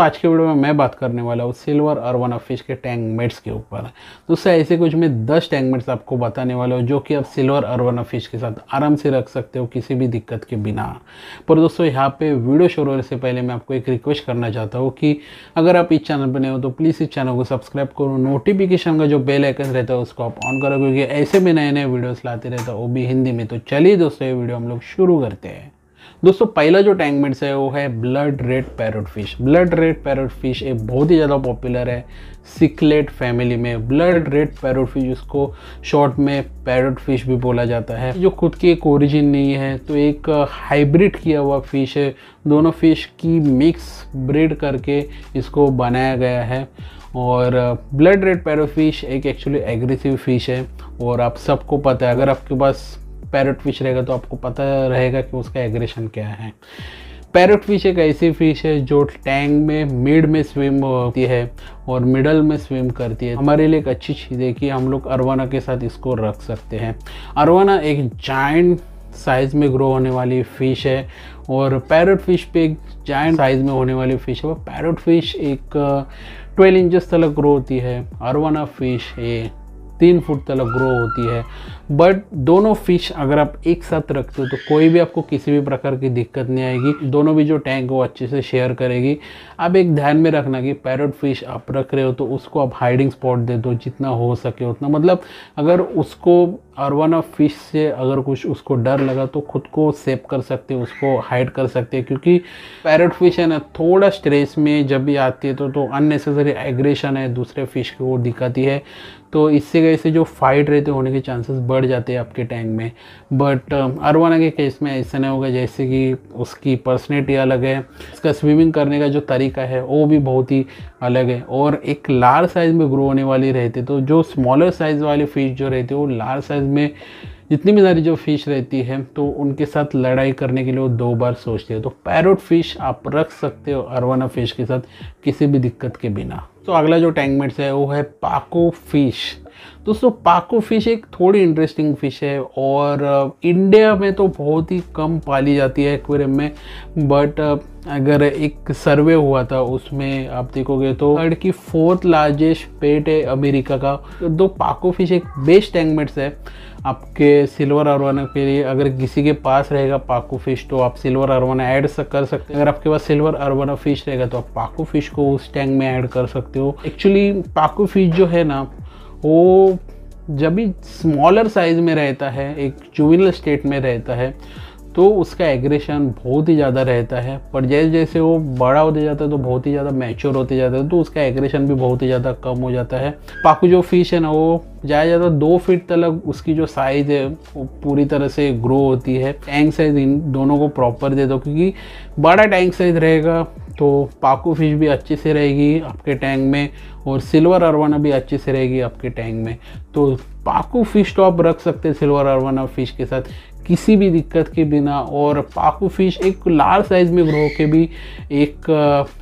दोस्तों आज के वीडियो में मैं बात करने वाला हूँ सिल्वर और वन ऑफ फिश के टैंक मेट्स के ऊपर दोस्तों ऐसे कुछ मैं दस टैंक मेट्स आपको बताने वाला हूँ जो कि आप सिल्वर और वन ऑफ फिश के साथ आराम से रख सकते हो किसी भी दिक्कत के बिना पर दोस्तों यहाँ पे वीडियो शुरू होने से पहले मैं आपको एक रिक्वेस्ट करना चाहता हूँ कि अगर आप इस चैनल पर नए हो तो प्लीज़ इस चैनल को सब्सक्राइब करो नोटिफिकेशन का जो बेल आइकन रहता है उसको आप ऑन करो क्योंकि ऐसे में नए नए वीडियोज़ लाते रहता वो भी हिंदी में तो चलिए दोस्तों ये वीडियो हम लोग शुरू करते हैं दोस्तों पहला जो टैंकमेंट्स है वो है blood red parrot fish blood red parrot fish एक बहुत ही ज़्यादा पॉपुलर है सिकलेट फैमिली में ब्लड रेड पैरोट फिश जिसको शॉर्ट में पैरट फिश भी बोला जाता है जो खुद की एक ओरिजिन नहीं है तो एक हाइब्रिड किया हुआ फिश है दोनों फिश की मिक्स ब्रिड करके इसको बनाया गया है और ब्लड रेड फिश एक एक्चुअली एग्रेसिव फिश है और आप सबको पता है अगर आपके पास पैरट फिश रहेगा तो आपको पता रहेगा कि उसका एग्रेशन क्या है पैरट फिश एक ऐसी फिश है जो टैंक में मिड में स्विम होती है और मिडल में स्विम करती है हमारे लिए एक अच्छी चीज़ है कि हम लोग अरवाना के साथ इसको रख सकते हैं अरवाना एक जाइंट साइज़ में ग्रो होने वाली फ़िश है और पैरट फिश पे एक जाइंट साइज़ में होने वाली फ़िश है वो पैरट फिश एक 12 इंचज़ तक ग्रो होती है अरवाना फ़िश ये तीन फुट तक ग्रो होती है बट दोनों फिश अगर आप एक साथ रखते हो तो कोई भी आपको किसी भी प्रकार की दिक्कत नहीं आएगी दोनों भी जो टैंक वो अच्छे से शेयर करेगी आप एक ध्यान में रखना कि पैरट फिश आप रख रहे हो तो उसको आप हाइडिंग स्पॉट दे दो जितना हो सके उतना मतलब अगर उसको अरवाना फिश से अगर कुछ उसको डर लगा तो खुद को सेव कर सकते हैं उसको हाइड कर सकते हैं क्योंकि पैरट फिश है ना थोड़ा स्ट्रेस में जब भी आती है तो तो अननेसेसरी एग्रेशन है दूसरे फिश को दिखाती है तो इससे कैसे जो फाइट रहते होने के चांसेस बढ़ जाते हैं आपके टैंक में बट um, अरवाना के केस में ऐसा नहीं होगा जैसे कि उसकी पर्सनैलिटी अलग है उसका स्विमिंग करने का जो तरीका है वो भी बहुत ही अलग है और एक लार्ज साइज़ में ग्रो होने वाली रहती तो जो स्मॉलर साइज़ वाली फ़िश जो रहती है वो लार्ज साइज़ में जितनी भी सारी जो फ़िश रहती है तो उनके साथ लड़ाई करने के लिए वो दो बार सोचते हैं तो पैरोट फ़िश आप रख सकते हो अरवाना फ़िश के साथ किसी भी दिक्कत के बिना तो अगला जो टैंकमेट्स है वो है पाको फ़िश दोस्तों पाको फिश एक थोड़ी इंटरेस्टिंग फिश है और इंडिया में तो बहुत ही कम पाली जाती है एक्वेरियम में बट अगर एक सर्वे हुआ था उसमें आप देखोगे तो वर्ल्ड की फोर्थ लार्जेस्ट पेट है अमेरिका का दो पाको फिश एक बेस्ट टैंगमेट्स है आपके सिल्वर अरवाना के लिए अगर किसी के पास रहेगा पाको फिश तो आप सिल्वर अरवाना ऐड कर सकते हो अगर आपके पास सिल्वर अरवाना फिश रहेगा तो आप पाको फिश को उस टैंक में ऐड कर सकते हो एक्चुअली पाको फिश जो है ना वो जब भी स्मॉलर साइज में रहता है एक चुविनल स्टेट में रहता है तो उसका एग्रेशन बहुत ही ज़्यादा रहता है पर जैसे जैसे वो बड़ा होते जाता है तो बहुत ही ज़्यादा मैच्योर होते जाते हैं तो उसका एग्रेशन भी बहुत ही ज़्यादा कम हो जाता है पाकू जो फिश है ना वो ज़्यादा ज़्यादा दो फीट तक उसकी जो साइज़ है वो पूरी तरह से ग्रो होती है टैंक साइज़ इन दोनों को प्रॉपर दे दो क्योंकि बड़ा टैंक साइज़ रहेगा तो पाकू फिश भी अच्छे से रहेगी आपके टैंक में और सिल्वर अरवाना भी अच्छे से रहेगी आपके टैंक में तो पाकू फिश तो आप रख सकते हैं सिल्वर अरवाना फ़िश के साथ किसी भी दिक्कत के बिना और पाकू फिश एक लार्ज साइज़ में ग्रो के भी एक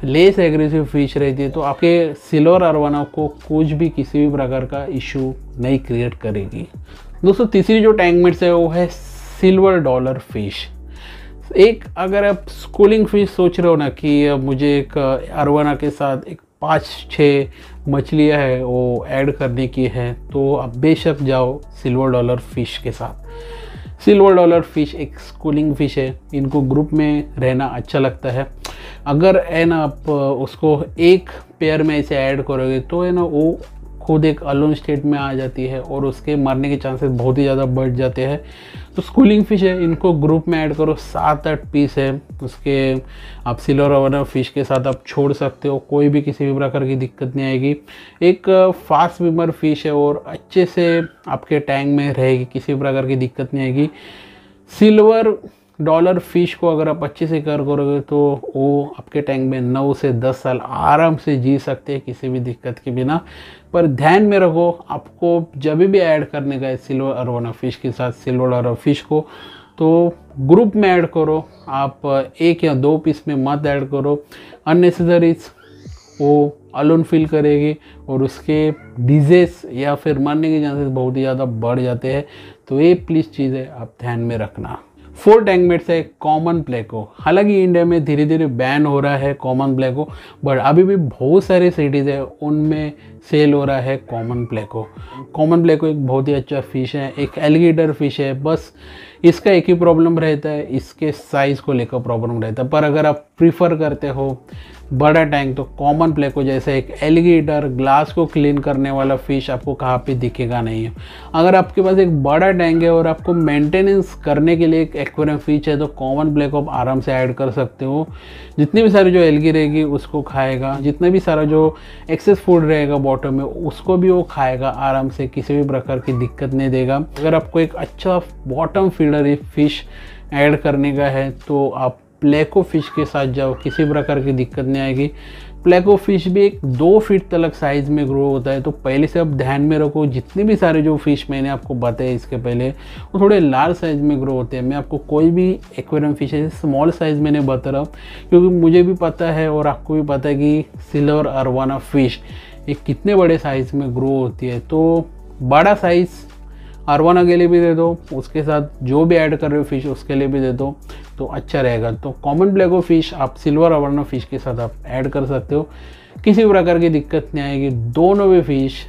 लेस एग्रेसिव फिश रहती है तो आपके सिल्वर अरवाना को कुछ भी किसी भी प्रकार का इशू नहीं क्रिएट करेगी दोस्तों तीसरी जो टैंकमेट्स है वो है सिल्वर डॉलर फिश एक अगर आप स्कूलिंग फीस सोच रहे हो ना कि मुझे एक अरवाना के साथ एक पाँच छः मछलियाँ है वो ऐड करने की है तो आप बेशक जाओ सिल्वर डॉलर फिश के साथ सिल्वर डॉलर फिश एक स्कूलिंग फिश है इनको ग्रुप में रहना अच्छा लगता है अगर है ना आप उसको एक पेयर में ऐसे ऐड करोगे तो है ना वो खुद एक अलोन स्टेट में आ जाती है और उसके मरने के चांसेस बहुत ही ज़्यादा बढ़ जाते हैं तो स्कूलिंग फिश है इनको ग्रुप में ऐड करो सात आठ पीस है उसके आप सिल्वर और फिश के साथ आप छोड़ सकते हो कोई भी किसी भी प्रकार की दिक्कत नहीं आएगी एक फास्ट स्विमर फिश है और अच्छे से आपके टैंक में रहेगी किसी भी प्रकार की दिक्कत नहीं आएगी सिल्वर डॉलर फिश को अगर आप अच्छे से कर करोगे तो वो आपके टैंक में नौ से दस साल आराम से जी सकते हैं किसी भी दिक्कत के बिना पर ध्यान में रखो आपको जब भी ऐड करने का है सिल्वर अरोना फिश के साथ सिल्वर अरो फिश को तो ग्रुप में ऐड करो आप एक या दो पीस में मत ऐड करो अननेसेसरीज वो अलोन फील करेगी और उसके डिजेस या फिर मरने के चांसेस बहुत ही ज़्यादा बढ़ जाते हैं तो ये प्लीज़ चीज़ है आप ध्यान में रखना फोर टैंकमेट्स है कॉमन हो हालांकि इंडिया में धीरे धीरे बैन हो रहा है कॉमन हो बट अभी भी बहुत सारे सिटीज़ है उनमें सेल हो रहा है कॉमन ब्लैको कॉमन ब्लैको एक बहुत ही अच्छा फिश है एक एलिगेटर फिश है बस इसका एक ही प्रॉब्लम रहता है इसके साइज़ को लेकर प्रॉब्लम रहता है पर अगर आप प्रीफर करते हो बड़ा टैंक तो कॉमन प्लेको जैसे एक एलिगेटर ग्लास को क्लीन करने वाला फ़िश आपको कहाँ पे दिखेगा नहीं है अगर आपके पास एक बड़ा टैंक है और आपको मेंटेनेंस करने के लिए एक एक्वेरियम फिश है तो कॉमन प्लेको आप आराम से ऐड कर सकते हो जितनी भी सारी जो एलगी रहेगी उसको खाएगा जितना भी सारा जो एक्सेस फूड रहेगा बॉटम में उसको भी वो खाएगा आराम से किसी भी प्रकार की दिक्कत नहीं देगा अगर आपको एक अच्छा बॉटम फीडर फिश ऐड करने का है तो आप प्लेको फिश के साथ जाओ किसी प्रकार की दिक्कत नहीं आएगी प्लेको फिश भी एक दो फीट तलक साइज़ में ग्रो होता है तो पहले से आप ध्यान में रखो जितने भी सारे जो फिश मैंने आपको बताए इसके पहले वो थोड़े लार्ज साइज़ में ग्रो होते हैं मैं आपको कोई भी एक्वेरियम फिश है स्मॉल साइज़ में नहीं बता रहा हूँ क्योंकि मुझे भी पता है और आपको भी पता है कि सिल्वर अरवाना फ़िश ये कितने बड़े साइज़ में ग्रो होती है तो बड़ा साइज़ अरवाना के लिए भी दे दो उसके साथ जो भी ऐड कर रहे हो फिश उसके लिए भी दे दो तो अच्छा रहेगा तो कॉमन ब्लैको फिश आप सिल्वर अवरना फिश के साथ आप ऐड कर सकते हो किसी प्रकार की दिक्कत नहीं आएगी दोनों भी फिश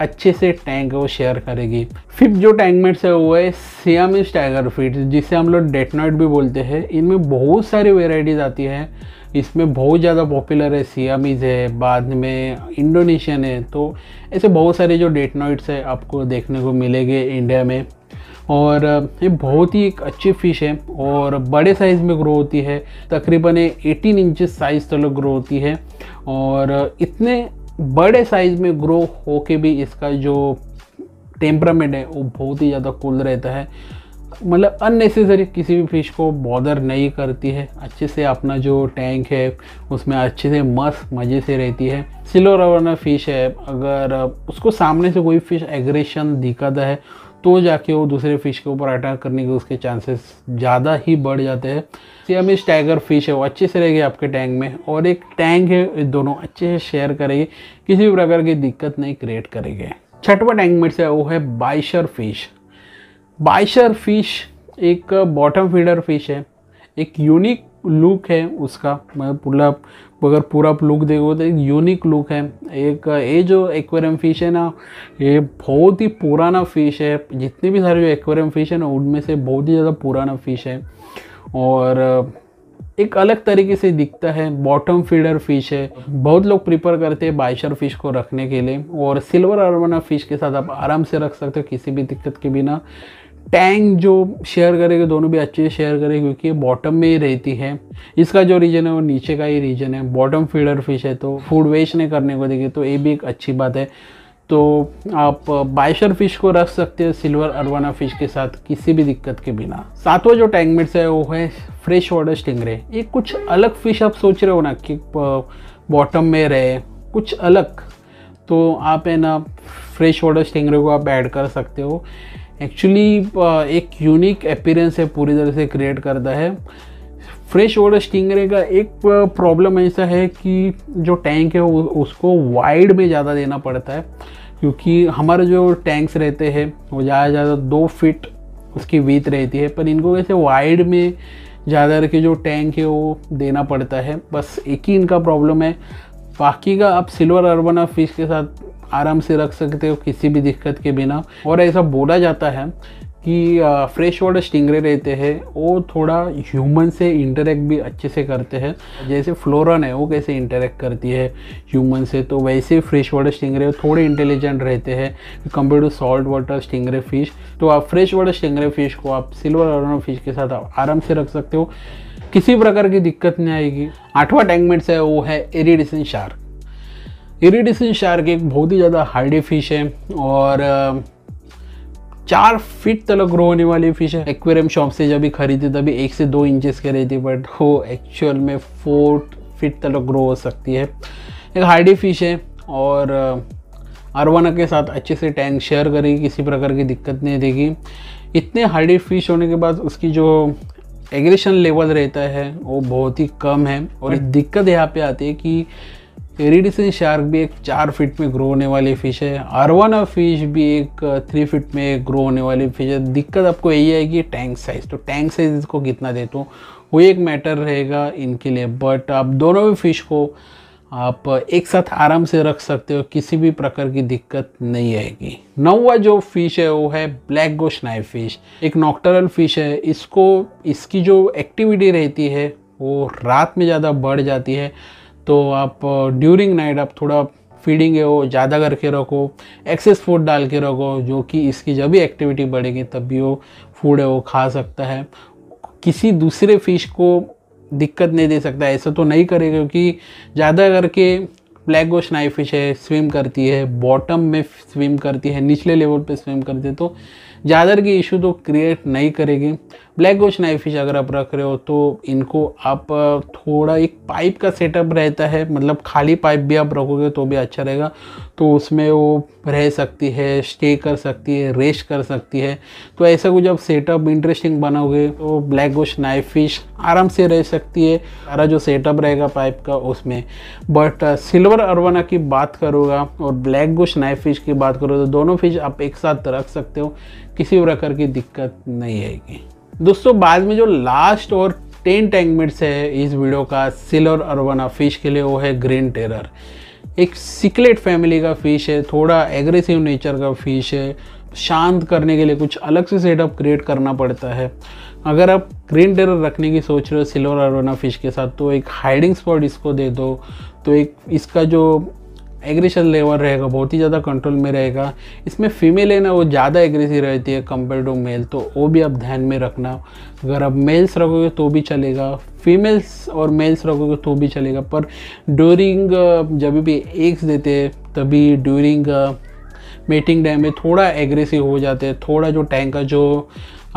अच्छे से टैंक वो शेयर करेगी फिफ्थ जो टैंक मेट्स है वो है सियामिस टाइगर फिट जिसे हम लोग डेटनॉइट भी बोलते हैं इनमें बहुत सारी वेराइटीज़ आती है इसमें बहुत ज़्यादा पॉपुलर है सियामीज़ है बाद में इंडोनेशियन है तो ऐसे बहुत सारे जो डेट है आपको देखने को मिलेंगे इंडिया में और ये बहुत ही एक अच्छी फ़िश है और बड़े साइज़ में ग्रो होती है तकरीबन एटीन इंच साइज़ तक ग्रो होती है और इतने बड़े साइज़ में ग्रो होके भी इसका जो टेम्परामेंट है वो बहुत ही ज़्यादा कूल रहता है मतलब अननेसेसरी किसी भी फिश को बॉदर नहीं करती है अच्छे से अपना जो टैंक है उसमें अच्छे से मस्त मज़े से रहती है सिलो रवाना फ़िश है अगर उसको सामने से कोई फ़िश एग्रेशन दिखाता है तो जाके वो दूसरे फिश के ऊपर अटैक करने के उसके चांसेस ज़्यादा ही बढ़ जाते हैं सियामिश टाइगर फिश है वो अच्छे से रहेगी आपके टैंक में और एक टैंक है दोनों अच्छे से शेयर करेगी किसी भी प्रकार की दिक्कत नहीं क्रिएट करेंगे छठवा टैंक मेट से वो है बाइशर फिश बाइशर फिश एक बॉटम फीडर फिश है एक यूनिक लुक है उसका मतलब पूरा अगर पूरा लुक देखो तो एक यूनिक लुक है एक ये जो एक्वेरियम फिश है ना ये बहुत ही पुराना फिश है जितने भी सारे जो एक्वेरियम फिश है ना उनमें से बहुत ही ज़्यादा पुराना फिश है और एक अलग तरीके से दिखता है बॉटम फीडर फिश है बहुत लोग प्रिफर करते हैं बाइशर फिश को रखने के लिए और सिल्वर अरवाना फिश के साथ आप आराम से रख सकते हो किसी भी दिक्कत के बिना टैंग जो शेयर करेगी दोनों भी अच्छे शेयर करेगी क्योंकि ये बॉटम में ही रहती है इसका जो रीजन है वो नीचे का ही रीजन है बॉटम फीडर फिश है तो फूड वेस्ट नहीं करने को देगी तो ये भी एक अच्छी बात है तो आप बाइशर फिश को रख सकते हैं सिल्वर अरवाना फिश के साथ किसी भी दिक्कत के बिना सातवां जो टैंकमेट्स है वो है फ्रेश वाटर स्टिंगरे ये कुछ अलग फिश आप सोच रहे हो ना कि बॉटम में रहे कुछ अलग तो आप है ना फ्रेश वाटर स्टिंगरे को आप ऐड कर सकते हो एक्चुअली uh, एक यूनिक अपीरेंस है पूरी तरह से क्रिएट करता है फ्रेश वाटर स्टिंगरे का एक प्रॉब्लम uh, ऐसा है कि जो टैंक है उसको वाइड में ज़्यादा देना पड़ता है क्योंकि हमारे जो टैंक्स रहते हैं वो ज़्यादा से ज़्यादा दो फिट उसकी वीत रहती है पर इनको कैसे वाइड में ज़्यादा रखे जो टैंक है वो देना पड़ता है बस एक ही इनका प्रॉब्लम है बाकी का आप सिल्वर अर्बना फिश के साथ आराम से रख सकते हो किसी भी दिक्कत के बिना और ऐसा बोला जाता है कि फ्रेश वाटर स्टिंगरे रहते हैं वो थोड़ा ह्यूमन से इंटरेक्ट भी अच्छे से करते हैं जैसे फ्लोरन है वो कैसे इंटरेक्ट करती है ह्यूमन से तो वैसे फ्रेश वाटर स्टिंगरे थोड़े इंटेलिजेंट रहते हैं compare to salt water stingray fish तो आप फ्रेश वाटर स्टिंगरे फिश को आप सिल्वर अरोना फिश के साथ आप आराम से रख सकते हो किसी प्रकार की दिक्कत नहीं आएगी आठवां टैंकमेंट्स है वो है एरिडिसन शार्क इरीडिसन शार्क एक बहुत ही ज़्यादा हार्डी फिश है और चार फीट तलक ग्रो होने वाली फिश है एक्वेरियम शॉप से जब भी खरीदी तभी एक से दो इंचेस की रही थी बट वो एक्चुअल में फोर फीट तलक ग्रो हो सकती है एक हार्डी फिश है और अरवाना के साथ अच्छे से टैंक शेयर करेगी किसी प्रकार की दिक्कत नहीं देगी इतने हार्डी फिश होने के बाद उसकी जो एग्रेशन लेवल रहता है वो बहुत ही कम है और दिक्कत यहाँ पे आती है कि एरिडिसन शार्क भी एक चार फीट में ग्रो होने वाली फ़िश है अरवाना फ़िश भी एक थ्री uh, फीट में ग्रो होने वाली फ़िश है दिक्कत आपको यही है कि टैंक साइज़ तो टैंक साइज़ इसको कितना देता हूँ वो एक मैटर रहेगा इनके लिए बट आप दोनों भी फ़िश को आप uh, एक साथ आराम से रख सकते हो किसी भी प्रकार की दिक्कत नहीं आएगी नौवा जो फिश है वो है ब्लैक गोश नाइफ फिश एक नॉक्टरल फिश है इसको इसकी जो एक्टिविटी रहती है वो रात में ज़्यादा बढ़ जाती है तो आप ड्यूरिंग नाइट आप थोड़ा फीडिंग है वो ज़्यादा करके रखो एक्सेस फूड डाल के रखो जो कि इसकी जब भी एक्टिविटी बढ़ेगी तब भी वो फूड है वो खा सकता है किसी दूसरे फिश को दिक्कत नहीं दे सकता ऐसा तो नहीं करेगा क्योंकि ज़्यादा करके ब्लैक गोश नाइफ फिश है स्विम करती है बॉटम में स्विम करती है निचले लेवल पे स्विम करती है तो ज़्यादा की इशू तो क्रिएट नहीं करेगी ब्लैक गोश नाइफ फिश अगर आप रख रहे हो तो इनको आप थोड़ा एक पाइप का सेटअप रहता है मतलब खाली पाइप भी आप रखोगे तो भी अच्छा रहेगा तो उसमें वो रह सकती है स्टे कर सकती है रेस्ट कर सकती है तो ऐसा कुछ आप सेटअप इंटरेस्टिंग बनाओगे तो ब्लैक गोश नाइफ फिश आराम से रह सकती है सारा जो सेटअप रहेगा पाइप का उसमें बट सिल्वर अरवाना की बात करूँगा और ब्लैक गोश नाइफ फिश की बात करो तो दोनों फिश आप एक साथ रख सकते हो किसी प्रकार की दिक्कत नहीं आएगी दोस्तों बाद में जो लास्ट और टेन टैंकमेट्स है इस वीडियो का सिल्वर अरवाना फिश के लिए वो है ग्रीन टेरर एक सिकलेट फैमिली का फिश है थोड़ा एग्रेसिव नेचर का फिश है शांत करने के लिए कुछ अलग से सेटअप क्रिएट करना पड़ता है अगर आप ग्रीन टेरर रखने की सोच रहे हो सिल्वर अरवाना फिश के साथ तो एक हाइडिंग स्पॉट इसको दे दो तो एक इसका जो एग्रेशन लेवल रहेगा बहुत ही ज़्यादा कंट्रोल में रहेगा इसमें फीमेल है ना वो ज़्यादा एग्रेसिव रहती है कंपेयर टू मेल तो वो भी आप ध्यान में रखना अगर आप मेल्स रखोगे तो भी चलेगा फीमेल्स और मेल्स रखोगे तो भी चलेगा पर ड्यूरिंग जब भी एग्स देते तभी ड्यूरिंग मेटिंग टाइम में थोड़ा एग्रेसिव हो जाते हैं थोड़ा जो टैंक का जो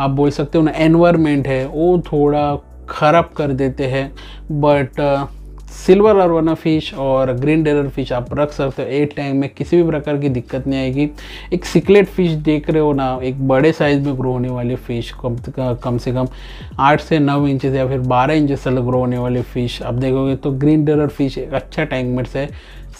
आप बोल सकते हो ना एनवायरमेंट है वो थोड़ा ख़राब कर देते हैं बट सिल्वर अरवाना फ़िश और ग्रीन डेरर फिश आप रख सकते हो एट टैंक में किसी भी प्रकार की दिक्कत नहीं आएगी एक सिकलेट फिश देख रहे हो ना एक बड़े साइज़ में ग्रो होने वाली फ़िश कम कम से कम आठ से नौ इंचेस या फिर बारह इंचेस तक ग्रो होने वाली फ़िश आप देखोगे तो ग्रीन डेरर फिश एक अच्छा टैंकमेट्स है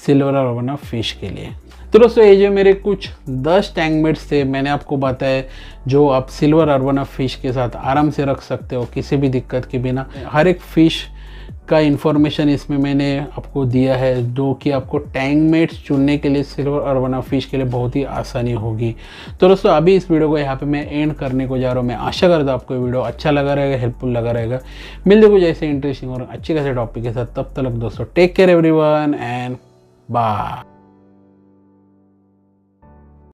सिल्वर अरवाना फ़िश के लिए तो दोस्तों ये जो मेरे कुछ दस टैंकमेट्स थे मैंने आपको बताया जो आप सिल्वर अरवाना फ़िश के साथ आराम से रख सकते हो किसी भी दिक्कत के बिना हर एक फ़िश का इन्फॉर्मेशन इसमें मैंने आपको दिया है जो कि आपको टैंग मेट्स चुनने के लिए सिल्वर और वना फिश के लिए बहुत ही आसानी होगी तो दोस्तों अभी इस वीडियो को यहाँ पे मैं एंड करने को जा रहा हूँ मैं आशा करता हूँ आपको वीडियो अच्छा लगा रहेगा हेल्पफुल लगा रहेगा मिल देखो जैसे इंटरेस्टिंग और अच्छे खासे टॉपिक के साथ तब तक दोस्तों take care every and bye